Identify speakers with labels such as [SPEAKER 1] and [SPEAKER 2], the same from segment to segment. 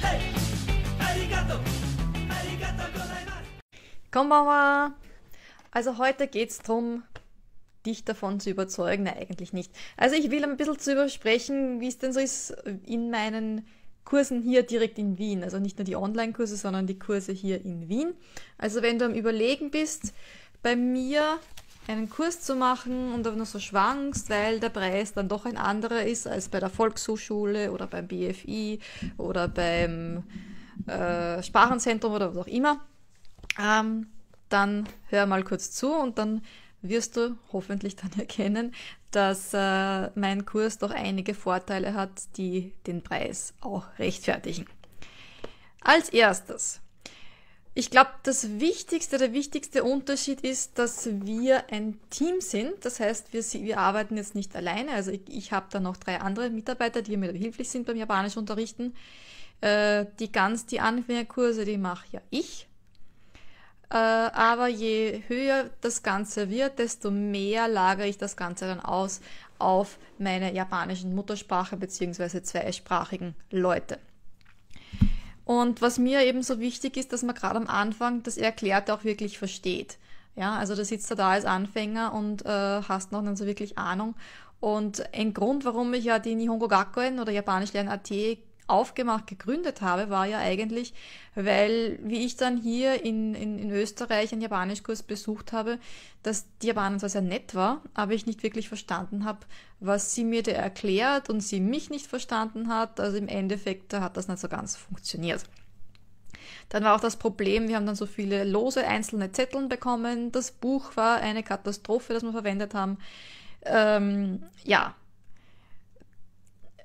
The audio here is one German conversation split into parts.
[SPEAKER 1] Hey, Arigato. Arigato. Konbanwa! Also heute geht es darum, dich davon zu überzeugen. Nein, eigentlich nicht. Also ich will ein bisschen darüber sprechen, wie es denn so ist in meinen Kursen hier direkt in Wien. Also nicht nur die Online-Kurse, sondern die Kurse hier in Wien. Also wenn du am Überlegen bist, bei mir einen Kurs zu machen und auch nur so schwankst, weil der Preis dann doch ein anderer ist als bei der Volkshochschule oder beim BFI oder beim äh, Sprachenzentrum oder was auch immer, ähm, dann hör mal kurz zu und dann wirst du hoffentlich dann erkennen, dass äh, mein Kurs doch einige Vorteile hat, die den Preis auch rechtfertigen. Als erstes ich glaube, das Wichtigste, der wichtigste Unterschied ist, dass wir ein Team sind. Das heißt, wir, wir arbeiten jetzt nicht alleine. Also ich, ich habe da noch drei andere Mitarbeiter, die mir behilflich sind beim Japanisch unterrichten. Äh, die ganz die Anfängerkurse, die mache ja ich. Äh, aber je höher das Ganze wird, desto mehr lagere ich das Ganze dann aus auf meine japanischen Muttersprache bzw. zweisprachigen Leute. Und was mir eben so wichtig ist, dass man gerade am Anfang das Erklärte auch wirklich versteht. Ja, also da sitzt er da als Anfänger und äh, hast noch nicht so wirklich Ahnung. Und ein Grund, warum ich ja die Nihongo Gakuen oder Japanisch lernen AT aufgemacht gegründet habe, war ja eigentlich, weil, wie ich dann hier in, in, in Österreich einen Japanischkurs besucht habe, dass die Japaner zwar sehr nett war, aber ich nicht wirklich verstanden habe, was sie mir da erklärt und sie mich nicht verstanden hat. Also im Endeffekt hat das nicht so ganz funktioniert. Dann war auch das Problem, wir haben dann so viele lose einzelne Zetteln bekommen. Das Buch war eine Katastrophe, das wir verwendet haben. Ähm, ja,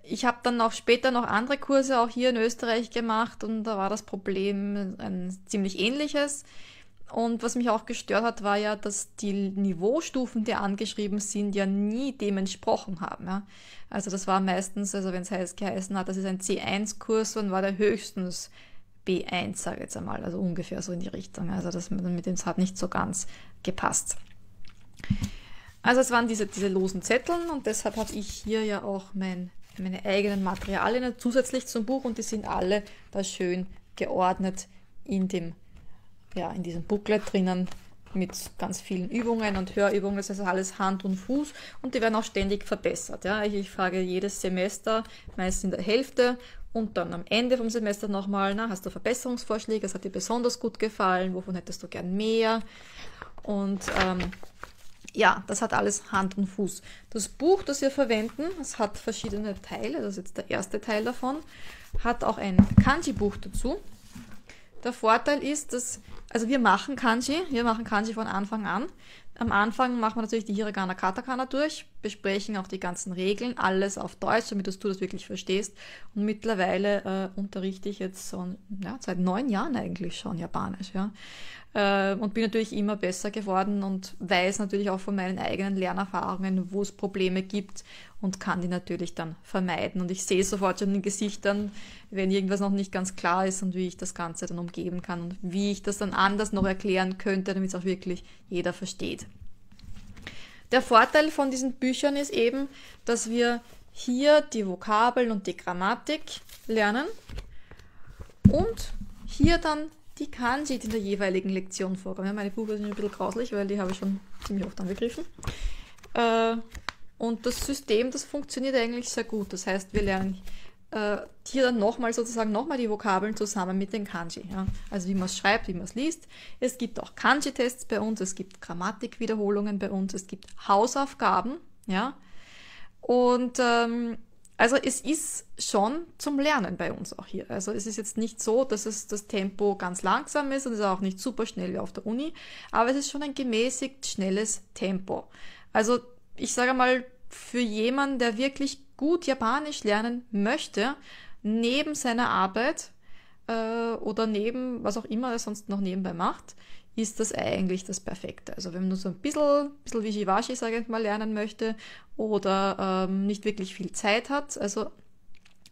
[SPEAKER 1] ich habe dann auch später noch andere Kurse auch hier in Österreich gemacht und da war das Problem ein ziemlich ähnliches. Und was mich auch gestört hat, war ja, dass die Niveaustufen, die angeschrieben sind, ja nie dem entsprochen haben. Ja? Also das war meistens, also wenn es heiß geheißen hat, das ist ein C1-Kurs, dann war der höchstens B1, sage ich jetzt einmal, also ungefähr so in die Richtung. Also das mit dem hat nicht so ganz gepasst. Also es waren diese, diese losen Zetteln und deshalb habe ich hier ja auch mein meine eigenen Materialien zusätzlich zum Buch und die sind alle da schön geordnet in, dem, ja, in diesem Booklet drinnen mit ganz vielen Übungen und Hörübungen, das ist also alles Hand und Fuß und die werden auch ständig verbessert. Ja. Ich, ich frage jedes Semester, meist in der Hälfte und dann am Ende vom Semester nochmal, na, hast du Verbesserungsvorschläge, was hat dir besonders gut gefallen, wovon hättest du gern mehr und ähm, ja, das hat alles Hand und Fuß. Das Buch, das wir verwenden, es hat verschiedene Teile, das ist jetzt der erste Teil davon, hat auch ein Kanji-Buch dazu. Der Vorteil ist, dass, also wir machen Kanji, wir machen Kanji von Anfang an. Am Anfang machen wir natürlich die Hiragana Katakana durch, besprechen auch die ganzen Regeln, alles auf Deutsch, damit du das wirklich verstehst. Und mittlerweile äh, unterrichte ich jetzt so, ja, seit neun Jahren eigentlich schon Japanisch. Ja. Äh, und bin natürlich immer besser geworden und weiß natürlich auch von meinen eigenen Lernerfahrungen, wo es Probleme gibt und kann die natürlich dann vermeiden. Und ich sehe sofort schon in den Gesichtern, wenn irgendwas noch nicht ganz klar ist und wie ich das Ganze dann umgeben kann und wie ich das dann anders noch erklären könnte, damit es auch wirklich jeder versteht. Der Vorteil von diesen Büchern ist eben, dass wir hier die Vokabeln und die Grammatik lernen und hier dann die Kanji, die in der jeweiligen Lektion vorkommen. meine Bücher sind ein bisschen grauslich, weil die habe ich schon ziemlich oft angegriffen. Äh, und das System, das funktioniert eigentlich sehr gut. Das heißt, wir lernen äh, hier dann nochmal sozusagen nochmal die Vokabeln zusammen mit den Kanji. Ja? Also wie man es schreibt, wie man es liest. Es gibt auch Kanji-Tests bei uns, es gibt Grammatikwiederholungen bei uns, es gibt Hausaufgaben, ja. Und ähm, also es ist schon zum Lernen bei uns auch hier. Also es ist jetzt nicht so, dass es das Tempo ganz langsam ist und es ist auch nicht super schnell wie auf der Uni, aber es ist schon ein gemäßigt schnelles Tempo. Also ich sage mal, für jemanden, der wirklich gut Japanisch lernen möchte, neben seiner Arbeit äh, oder neben was auch immer er sonst noch nebenbei macht, ist das eigentlich das Perfekte. Also wenn man nur so ein bisschen, bisschen Wischiwaschi, sage ich mal, lernen möchte oder ähm, nicht wirklich viel Zeit hat. Also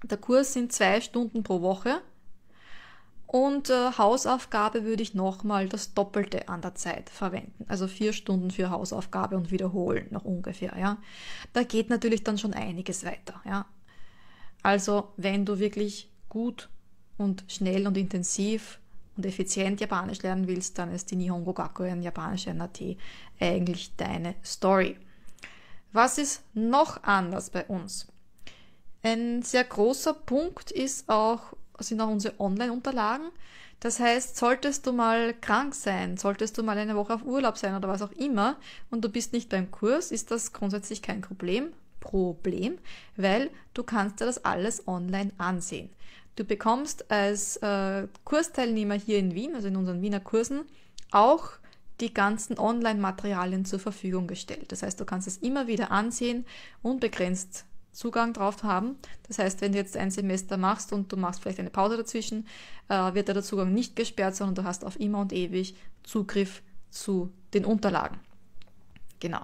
[SPEAKER 1] der Kurs sind zwei Stunden pro Woche und äh, Hausaufgabe würde ich nochmal das Doppelte an der Zeit verwenden. Also vier Stunden für Hausaufgabe und wiederholen noch ungefähr, ja. Da geht natürlich dann schon einiges weiter, ja. Also wenn du wirklich gut und schnell und intensiv und effizient Japanisch lernen willst, dann ist die Nihongo Gakuen Japanisch NAT eigentlich deine Story. Was ist noch anders bei uns? Ein sehr großer Punkt ist auch sind auch unsere Online-Unterlagen. Das heißt, solltest du mal krank sein, solltest du mal eine Woche auf Urlaub sein oder was auch immer und du bist nicht beim Kurs, ist das grundsätzlich kein Problem. Problem, weil du kannst dir das alles online ansehen. Du bekommst als äh, Kursteilnehmer hier in Wien, also in unseren Wiener Kursen, auch die ganzen Online-Materialien zur Verfügung gestellt. Das heißt, du kannst es immer wieder ansehen, unbegrenzt Zugang drauf haben. Das heißt, wenn du jetzt ein Semester machst und du machst vielleicht eine Pause dazwischen, äh, wird der Zugang nicht gesperrt, sondern du hast auf immer und ewig Zugriff zu den Unterlagen. Genau.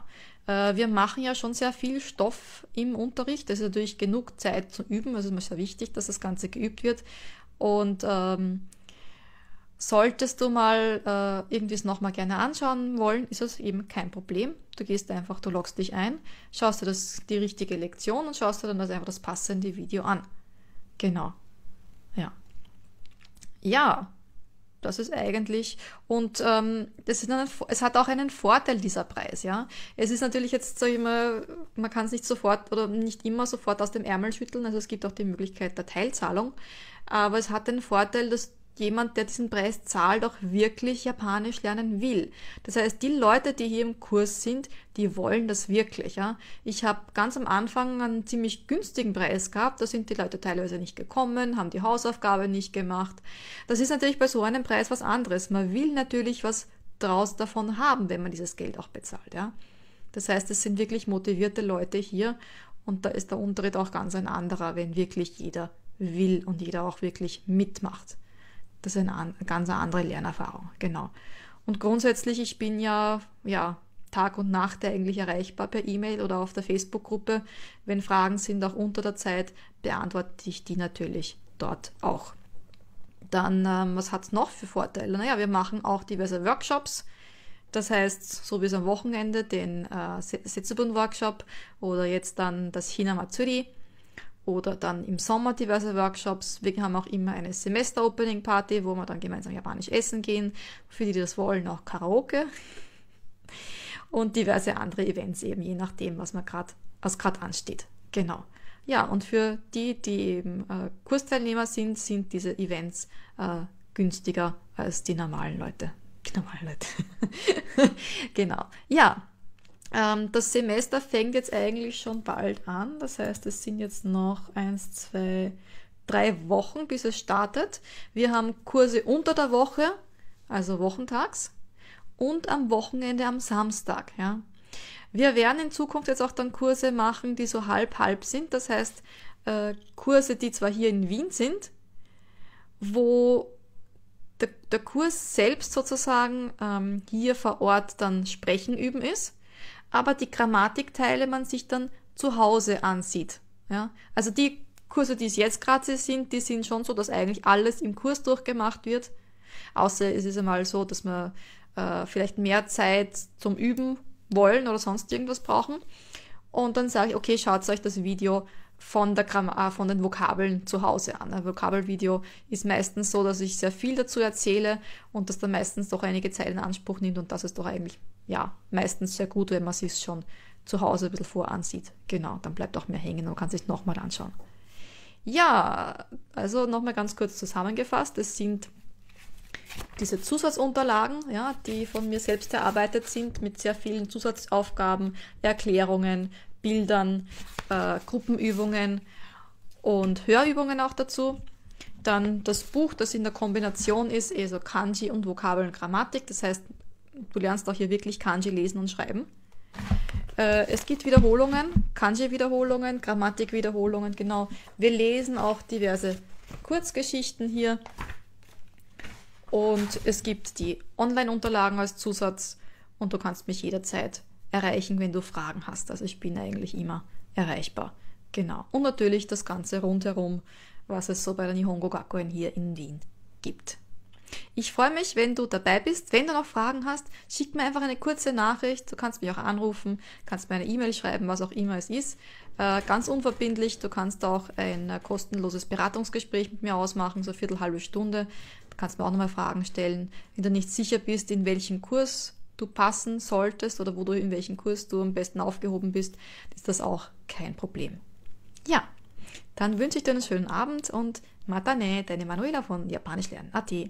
[SPEAKER 1] Äh, wir machen ja schon sehr viel Stoff im Unterricht. Es ist natürlich genug Zeit zum Üben. Also es ist mir sehr wichtig, dass das Ganze geübt wird. Und ähm, Solltest du mal äh, irgendwie es nochmal gerne anschauen wollen, ist das eben kein Problem. Du gehst einfach, du loggst dich ein, schaust dir das, die richtige Lektion und schaust dir dann das einfach das passende Video an. Genau. Ja. Ja, das ist eigentlich und ähm, das ist ein, es hat auch einen Vorteil dieser Preis, ja. Es ist natürlich jetzt sag ich mal, man kann es nicht sofort oder nicht immer sofort aus dem Ärmel schütteln. Also es gibt auch die Möglichkeit der Teilzahlung, aber es hat den Vorteil, dass jemand, der diesen Preis zahlt, auch wirklich Japanisch lernen will. Das heißt, die Leute, die hier im Kurs sind, die wollen das wirklich. Ja? Ich habe ganz am Anfang einen ziemlich günstigen Preis gehabt. Da sind die Leute teilweise nicht gekommen, haben die Hausaufgabe nicht gemacht. Das ist natürlich bei so einem Preis was anderes. Man will natürlich was draus davon haben, wenn man dieses Geld auch bezahlt. Ja? Das heißt, es sind wirklich motivierte Leute hier und da ist der Unterricht auch ganz ein anderer, wenn wirklich jeder will und jeder auch wirklich mitmacht. Das ist eine ganz andere Lernerfahrung, genau. Und grundsätzlich, ich bin ja, ja Tag und Nacht eigentlich erreichbar per E-Mail oder auf der Facebook-Gruppe. Wenn Fragen sind, auch unter der Zeit, beantworte ich die natürlich dort auch. Dann, ähm, was hat es noch für Vorteile? Naja, wir machen auch diverse Workshops. Das heißt, so wie es am Wochenende den äh, Setsubun-Workshop oder jetzt dann das Hinamatsuri oder dann im Sommer diverse Workshops. Wir haben auch immer eine Semester-Opening-Party, wo wir dann gemeinsam japanisch essen gehen. Für die, die das wollen, auch Karaoke. Und diverse andere Events eben, je nachdem, was gerade, gerade ansteht. Genau. Ja, und für die, die eben äh, Kursteilnehmer sind, sind diese Events äh, günstiger als die normalen Leute. Die normalen Leute. genau. Ja, ähm, das Semester fängt jetzt eigentlich schon bald an. Das heißt, es sind jetzt noch eins, zwei, drei Wochen, bis es startet. Wir haben Kurse unter der Woche, also wochentags, und am Wochenende am Samstag. Ja. Wir werden in Zukunft jetzt auch dann Kurse machen, die so halb-halb sind. Das heißt, äh, Kurse, die zwar hier in Wien sind, wo der, der Kurs selbst sozusagen ähm, hier vor Ort dann Sprechen üben ist aber die Grammatikteile man sich dann zu Hause ansieht. Ja? Also die Kurse, die es jetzt gerade sind, die sind schon so, dass eigentlich alles im Kurs durchgemacht wird. Außer es ist einmal so, dass wir äh, vielleicht mehr Zeit zum Üben wollen oder sonst irgendwas brauchen. Und dann sage ich, okay, schaut euch das Video von, der Grammar, äh, von den Vokabeln zu Hause an. Ein Vokabelvideo ist meistens so, dass ich sehr viel dazu erzähle und das dann meistens doch einige Zeit in Anspruch nimmt und das ist doch eigentlich ja, meistens sehr gut, wenn man sich schon zu Hause ein bisschen voransieht. Genau, dann bleibt auch mehr hängen und kann sich nochmal anschauen. Ja, also nochmal ganz kurz zusammengefasst. Es sind diese Zusatzunterlagen, ja, die von mir selbst erarbeitet sind, mit sehr vielen Zusatzaufgaben, Erklärungen, Bildern, äh, Gruppenübungen und Hörübungen auch dazu. Dann das Buch, das in der Kombination ist, also Kanji und Vokabeln und Grammatik. Das heißt, du lernst auch hier wirklich Kanji lesen und schreiben. Äh, es gibt Wiederholungen, Kanji-Wiederholungen, Grammatik-Wiederholungen, genau. Wir lesen auch diverse Kurzgeschichten hier. Und es gibt die Online-Unterlagen als Zusatz und du kannst mich jederzeit erreichen, wenn du Fragen hast. Also ich bin eigentlich immer erreichbar. Genau. Und natürlich das Ganze rundherum, was es so bei der Nihongo Gakuen hier in Wien gibt. Ich freue mich, wenn du dabei bist. Wenn du noch Fragen hast, schick mir einfach eine kurze Nachricht. Du kannst mich auch anrufen, kannst mir eine E-Mail schreiben, was auch immer es ist. Äh, ganz unverbindlich. Du kannst auch ein äh, kostenloses Beratungsgespräch mit mir ausmachen, so viertel halbe Stunde. Du kannst mir auch nochmal Fragen stellen, wenn du nicht sicher bist, in welchen Kurs du passen solltest oder wo du in welchen Kurs du am besten aufgehoben bist, ist das auch kein Problem. Ja, dann wünsche ich dir einen schönen Abend und Matane, deine Manuela von Japanisch lernen. Ade.